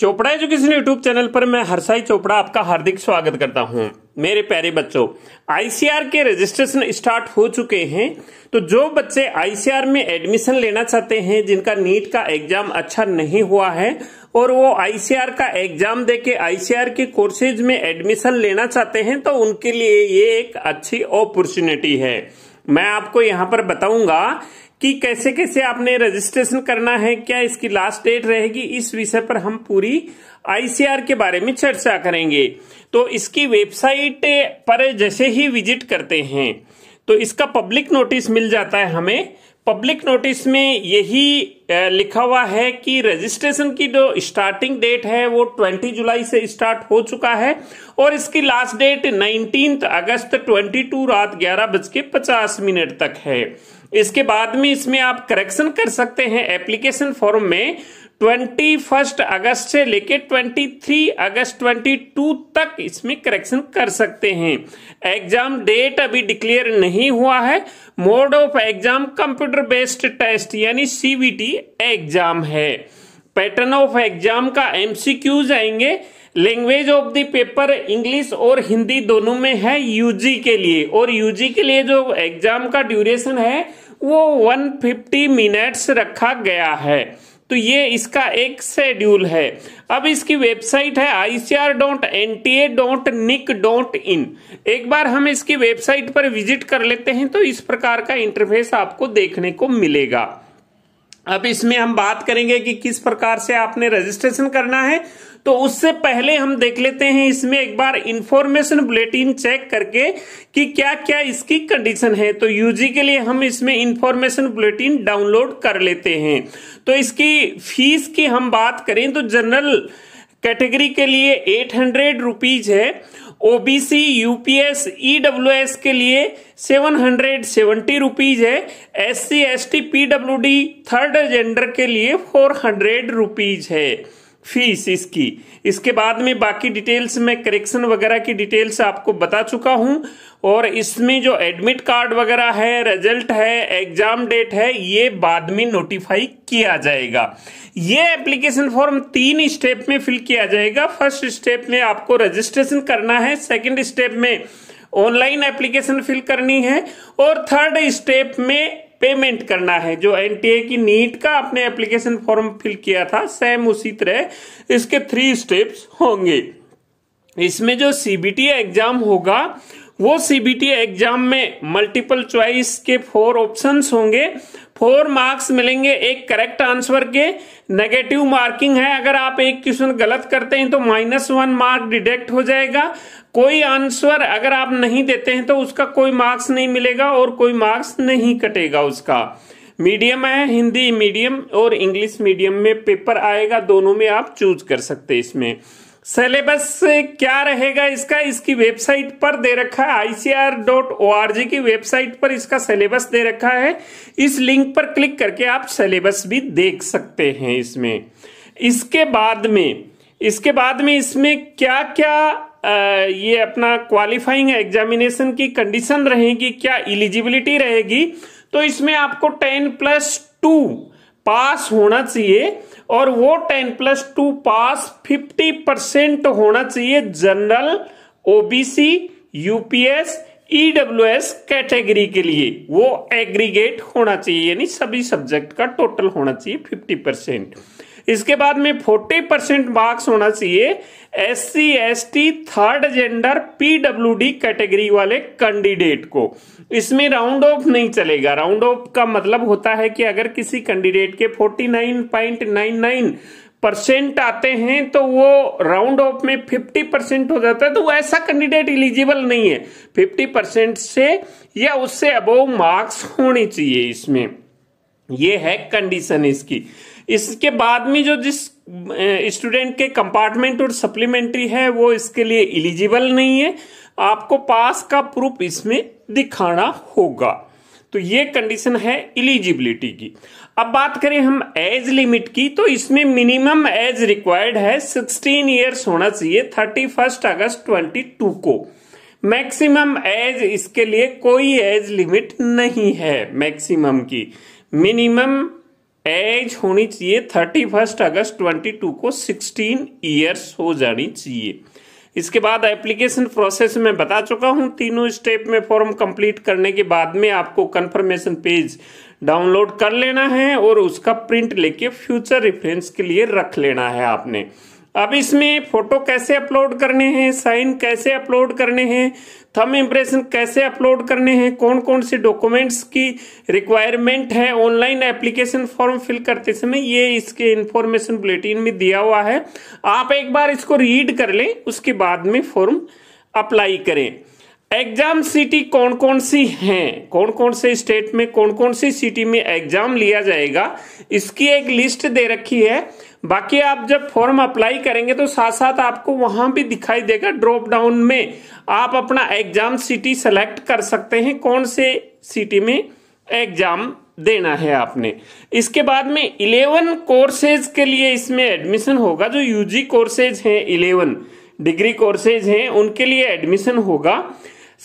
Chopra education YouTube channel पर मैं हरसाई चोपड़ा आपका हार्दिक स्वागत करता हूं मेरे प्यारे बच्चों आईसीआर के रजिस्ट्रेशन स्टार्ट हो चुके हैं तो जो बच्चे आईसीआर में एडमिशन लेना चाहते हैं जिनका नीट का एग्जाम अच्छा नहीं हुआ है और वो आईसीआर का एग्जाम देके आईसीआर के कोर्सेज में एडमिशन लेना चाहते हैं तो उनके लिए ये एक अच्छी अपॉर्चुनिटी है मैं आपको यहाँ पर बताऊंगा कि कैसे कैसे आपने रजिस्ट्रेशन करना है क्या इसकी लास्ट डेट रहेगी इस विषय पर हम पूरी आईसीआर के बारे में चर्चा करेंगे तो इसकी वेबसाइट पर जैसे ही विजिट करते हैं तो इसका पब्लिक नोटिस मिल जाता है हमें पब्लिक नोटिस में यही लिखा हुआ है कि रजिस्ट्रेशन की जो स्टार्टिंग डेट है वो 20 जुलाई से स्टार्ट हो चुका है और इसकी लास्ट डेट 19 अगस्त 22 रात ग्यारह बज के पचास मिनट तक है इसके बाद में इसमें आप करेक्शन कर सकते हैं एप्लीकेशन फॉर्म में ट्वेंटी फर्स्ट अगस्त से लेके twenty three August twenty two तक इसमें करेक्शन कर सकते हैं एग्जाम डेट अभी डिक्लेयर नहीं हुआ है mode of exam computer based test यानी सीबीटी एग्जाम है पैटर्न ऑफ एग्जाम का एमसीक्यूज आएंगे language of the paper English और हिंदी दोनों में है यूजी के लिए और यूजी के लिए जो एग्जाम का ड्यूरेशन है वो 150 मिनट्स रखा गया है तो ये इसका एक शेड्यूल है अब इसकी वेबसाइट है ICR dot N T A dot nic dot in एक बार हम इसकी वेबसाइट पर विजिट कर लेते हैं तो इस प्रकार का इंटरफेस आपको देखने को मिलेगा अब इसमें हम बात करेंगे कि किस प्रकार से आपने रजिस्ट्रेशन करना है तो उससे पहले हम देख लेते हैं इसमें एक बार इंफॉर्मेशन बुलेटिन चेक करके कि क्या क्या इसकी कंडीशन है तो यूजी के लिए हम इसमें इंफॉर्मेशन बुलेटिन डाउनलोड कर लेते हैं तो इसकी फीस की हम बात करें तो जनरल कैटेगरी के लिए एट हंड्रेड रुपीज है ओबीसी यूपीएस ईडब्ल्यूएस के लिए सेवन हंड्रेड सेवेंटी रुपीज है S C S T P W D third gender के लिए फोर हंड्रेड रुपीज है फीस इसकी इसके बाद में बाकी डिटेल्स में करेक्शन वगैरह की डिटेल्स आपको बता चुका हूं और इसमें जो एडमिट कार्ड वगैरह है रिजल्ट है एग्जाम डेट है ये बाद में नोटिफाई किया जाएगा ये एप्लीकेशन फॉर्म तीन स्टेप में फिल किया जाएगा फर्स्ट स्टेप में आपको रजिस्ट्रेशन करना है सेकेंड स्टेप में ऑनलाइन एप्लीकेशन फिल करनी है और थर्ड स्टेप में पेमेंट करना है जो एनटीए की नीट का आपने एप्लीकेशन फॉर्म फिल किया था सेम उसी तरह इसके थ्री स्टेप्स होंगे इसमें जो सीबीटी एग्जाम होगा वो सीबीटी एग्जाम e में मल्टीपल चॉइस के फोर ऑप्शंस होंगे फोर मार्क्स मिलेंगे एक करेक्ट आंसर के नेगेटिव मार्किंग है अगर आप एक क्वेश्चन गलत करते हैं तो माइनस वन मार्क डिडक्ट हो जाएगा कोई आंसर अगर आप नहीं देते हैं तो उसका कोई मार्क्स नहीं मिलेगा और कोई मार्क्स नहीं कटेगा उसका मीडियम है हिंदी मीडियम और इंग्लिश मीडियम में पेपर आएगा दोनों में आप चूज कर सकते हैं इसमें सिलेबस क्या रहेगा इसका इसकी वेबसाइट पर दे रखा है आईसीआर डॉट ओ की वेबसाइट पर इसका सिलेबस दे रखा है इस लिंक पर क्लिक करके आप सिलेबस भी देख सकते हैं इसमें इसके बाद में इसके बाद में इसमें क्या क्या ये अपना क्वालिफाइंग एग्जामिनेशन की कंडीशन रहेगी क्या इलिजिबिलिटी रहेगी तो इसमें आपको टेन प्लस टू पास होना चाहिए और वो ten plus two pass fifty percent होना चाहिए जनरल ओबीसी यूपीएस एस कैटेगरी के लिए वो एग्रीगेट होना चाहिए यानी सभी सब्जेक्ट का टोटल होना चाहिए फिफ्टी परसेंट इसके बाद में फोर्टी परसेंट मार्क्स होना चाहिए S C S T third gender PW D category वाले कैंडिडेट को इसमें राउंड ऑफ नहीं चलेगा राउंड ऑफ का मतलब होता है कि अगर किसी कैंडिडेट के forty nine point nine nine percent आते हैं तो वो राउंड ऑफ में फिफ्टी परसेंट हो जाता है तो वो ऐसा कैंडिडेट इलिजिबल नहीं है फिफ्टी परसेंट से या उससे अबोव मार्क्स होने चाहिए इसमें ये है कंडीशन इसकी इसके बाद में जो जिस स्टूडेंट के कंपार्टमेंट और सप्लीमेंट्री है वो इसके लिए इलिजिबल नहीं है आपको पास का प्रूफ इसमें दिखाना होगा तो ये कंडीशन है इलिजिबिलिटी की अब बात करें हम एज लिमिट की तो इसमें मिनिमम एज रिक्वायर्ड है 16 इयर्स होना चाहिए thirty first August twenty two को मैक्सिमम एज इसके लिए कोई एज लिमिट नहीं है मैक्सिमम की मिनिमम एज होनी चाहिए thirty first August twenty two को सिक्सटीन ईयर्स हो जानी चाहिए इसके बाद एप्लीकेशन प्रोसेस में बता चुका हूं तीनों स्टेप में फॉर्म कंप्लीट करने के बाद में आपको कंफर्मेशन पेज डाउनलोड कर लेना है और उसका प्रिंट लेके फ्यूचर रेफरेंस के लिए रख लेना है आपने अब इसमें फोटो कैसे अपलोड करने हैं साइन कैसे अपलोड करने हैं थम इम्प्रेशन कैसे अपलोड करने हैं कौन कौन से डॉक्यूमेंट्स की रिक्वायरमेंट है ऑनलाइन एप्लीकेशन फॉर्म फिल करते समय ये इसके इन्फॉर्मेशन बुलेटिन में दिया हुआ है आप एक बार इसको रीड कर लें उसके बाद में फॉर्म अप्लाई करें एग्जाम सिटी कौन कौन सी हैं कौन कौन से स्टेट में कौन कौन सी सिटी में एग्जाम लिया जाएगा इसकी एक लिस्ट दे रखी है बाकी आप जब फॉर्म अप्लाई करेंगे तो साथ साथ आपको वहां भी दिखाई देगा ड्रॉप डाउन में आप अपना एग्जाम सिटी सेलेक्ट कर सकते हैं कौन से सिटी में एग्जाम देना है आपने इसके बाद में इलेवन कोर्सेज के लिए इसमें एडमिशन होगा जो यूजी कोर्सेज हैं इलेवन डिग्री कोर्सेज हैं उनके लिए एडमिशन होगा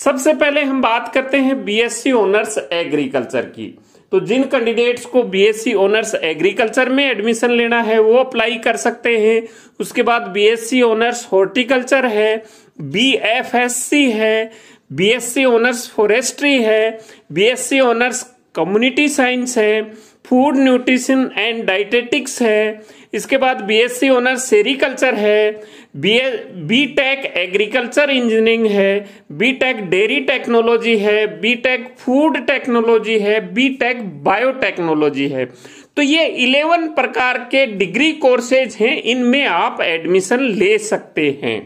सबसे पहले हम बात करते हैं बीएससी ओनर्स एग्रीकल्चर की तो जिन कैंडिडेट्स को बीएससी ओनर्स एग्रीकल्चर में एडमिशन लेना है वो अप्लाई कर सकते हैं उसके बाद बीएससी ऑनर्स हॉर्टिकल्चर है बीएफएससी है बीएससी ऑनर्स फॉरेस्ट्री है बीएससी ऑनर्स कम्युनिटी साइंस है फूड न्यूट्रिशन एंड डाइटेटिक्स है इसके बाद बीएससी ऑनर सेरिकल्चर है B B tech agriculture engineering है बी टेक डेयरी टेक्नोलॉजी है बी टेक फूड टेक्नोलॉजी है बी टेक बायोटेक्नोलॉजी है तो ये इलेवन प्रकार के डिग्री कोर्सेज हैं इनमें आप एडमिशन ले सकते हैं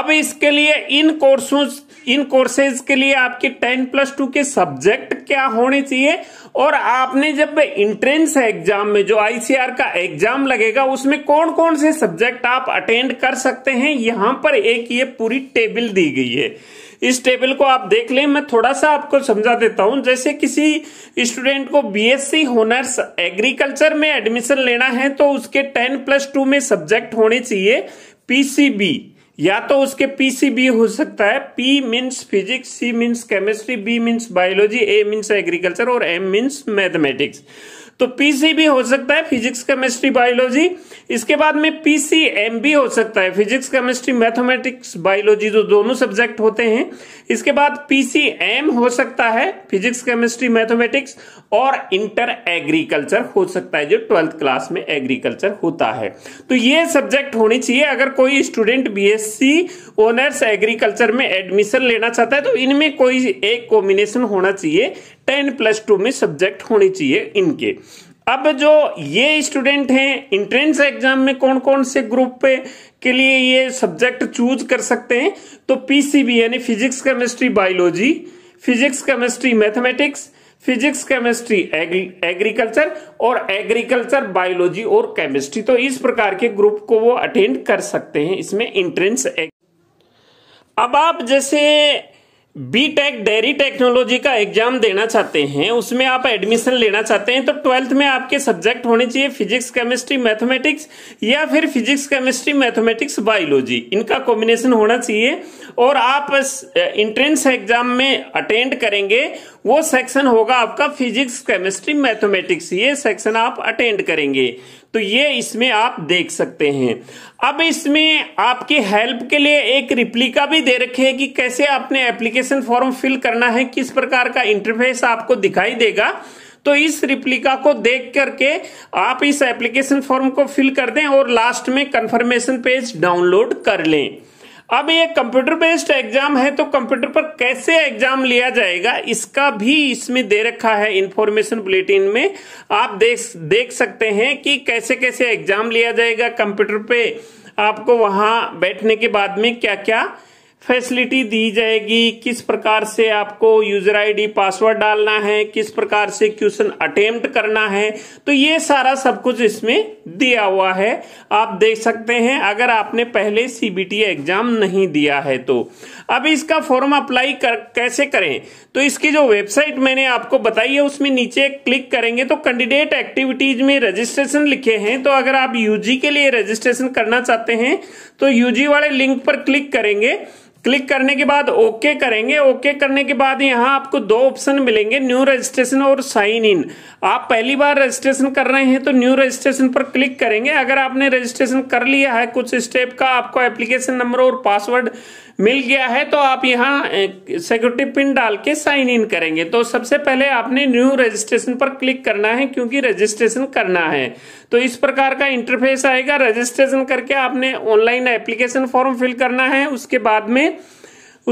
अब इसके लिए इन कोर्सों इन कोर्सेज के लिए आपके टेन प्लस टू के सब्जेक्ट क्या होने चाहिए और आपने जब इंट्रेंस एग्जाम में जो आईसीआर का एग्जाम लगेगा उसमें कौन कौन से सब्जेक्ट आप अटेंड कर सकते हैं यहां पर एक ये पूरी टेबल दी गई है इस टेबल को आप देख लें मैं थोड़ा सा आपको समझा देता हूं जैसे किसी स्टूडेंट को बीएससी होनर्स एग्रीकल्चर में एडमिशन लेना है तो उसके टेन प्लस टू में सब्जेक्ट होने चाहिए पीसीबी या तो उसके पी सी बी हो सकता है P means physics C means chemistry B means biology A means agriculture और एम मीन्स मैथमेटिक्स तो पीसी भी हो सकता है फिजिक्स केमिस्ट्री बायोलॉजी इसके बाद में पीसीएम भी हो सकता है फिजिक्स केमिस्ट्री मैथमेटिक्स बायोलॉजी जो दोनों सब्जेक्ट होते हैं इसके बाद पीसीएम हो सकता है फिजिक्स केमिस्ट्री मैथमेटिक्स और इंटर एग्रीकल्चर हो सकता है जो ट्वेल्थ क्लास में एग्रीकल्चर होता है तो ये सब्जेक्ट होने चाहिए अगर कोई स्टूडेंट बीएससी ऑनर्स एग्रीकल्चर में एडमिशन लेना चाहता है तो इनमें कोई एक कॉम्बिनेशन होना चाहिए टेन प्लस टू में सब्जेक्ट होने चाहिए इनके अब जो ये स्टूडेंट हैं इंट्रेंस एग्जाम में कौन कौन से ग्रुप पे के लिए ये सब्जेक्ट चूज कर सकते हैं तो पीसीबी यानी physics chemistry biology physics chemistry mathematics physics chemistry agriculture और एग्रीकल्चर बायोलॉजी और केमिस्ट्री तो इस प्रकार के ग्रुप को वो अटेंड कर सकते हैं इसमें इंट्रेंस अब आप जैसे बी टेक डेयरी टेक्नोलॉजी का एग्जाम देना चाहते हैं उसमें आप एडमिशन लेना चाहते हैं तो ट्वेल्थ में आपके सब्जेक्ट होने चाहिए फिजिक्स केमिस्ट्री मैथमेटिक्स या फिर फिजिक्स केमिस्ट्री मैथमेटिक्स बायोलॉजी इनका कॉम्बिनेशन होना चाहिए और आप इंट्रेंस एग्जाम में अटेंड करेंगे वो सेक्शन होगा आपका फिजिक्स केमिस्ट्री मैथमेटिक्स ये सेक्शन आप अटेंड करेंगे तो ये इसमें आप देख सकते हैं अब इसमें आपकी हेल्प के लिए एक रिप्लिका भी दे रखे है कि कैसे आपने एप्लीकेशन फॉर्म फिल करना है किस प्रकार का इंटरफेस आपको दिखाई देगा तो इस रिप्लिका को देख करके आप इस एप्लीकेशन फॉर्म को फिल कर दें और लास्ट में कंफर्मेशन पेज डाउनलोड कर लें अब ये कंप्यूटर बेस्ड एग्जाम है तो कंप्यूटर पर कैसे एग्जाम लिया जाएगा इसका भी इसमें दे रखा है इंफॉर्मेशन बुलेटिन में आप देख देख सकते हैं कि कैसे कैसे एग्जाम लिया जाएगा कंप्यूटर पे आपको वहां बैठने के बाद में क्या क्या फैसिलिटी दी जाएगी किस प्रकार से आपको यूजर आईडी पासवर्ड डालना है किस प्रकार से क्वेश्चन अटेम्प्ट करना है तो ये सारा सब कुछ इसमें दिया हुआ है आप देख सकते हैं अगर आपने पहले सीबीटी एग्जाम नहीं दिया है तो अब इसका फॉर्म अप्लाई कर, कैसे करें तो इसकी जो वेबसाइट मैंने आपको बताई है उसमें नीचे क्लिक करेंगे तो कैंडिडेट एक्टिविटीज में रजिस्ट्रेशन लिखे हैं तो अगर आप यूजी के लिए रजिस्ट्रेशन करना चाहते हैं तो यूजी वाले लिंक पर क्लिक करेंगे क्लिक करने के बाद ओके करेंगे ओके करने के बाद यहाँ आपको दो ऑप्शन मिलेंगे न्यू रजिस्ट्रेशन और साइन इन आप पहली बार रजिस्ट्रेशन कर रहे हैं तो न्यू रजिस्ट्रेशन पर क्लिक करेंगे अगर आपने रजिस्ट्रेशन कर लिया है कुछ स्टेप का आपको एप्लीकेशन नंबर और पासवर्ड मिल गया है तो आप यहाँ सिक्योरिटी पिन डाल के साइन इन करेंगे तो सबसे पहले आपने न्यू रजिस्ट्रेशन पर क्लिक करना है क्योंकि रजिस्ट्रेशन करना है तो इस प्रकार का इंटरफेस आएगा रजिस्ट्रेशन करके आपने ऑनलाइन एप्लीकेशन फॉर्म फिल करना है उसके बाद में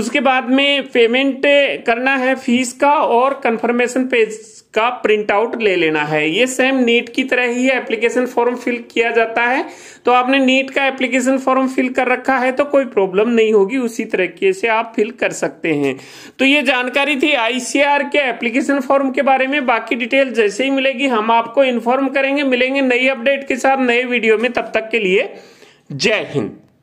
उसके बाद में पेमेंट करना है फीस का और कंफर्मेशन पेज का प्रिंट आउट ले लेना है ये सेम नीट की तरह ही एप्लीकेशन फॉर्म फिल किया जाता है तो आपने नीट का एप्लीकेशन फॉर्म फिल कर रखा है तो कोई प्रॉब्लम नहीं होगी उसी तरीके से आप फिल कर सकते हैं तो ये जानकारी थी आईसीआर के एप्लीकेशन फॉर्म के बारे में बाकी डिटेल जैसे ही मिलेगी हम आपको इन्फॉर्म करेंगे मिलेंगे नई अपडेट के साथ नए वीडियो में तब तक के लिए जय हिंद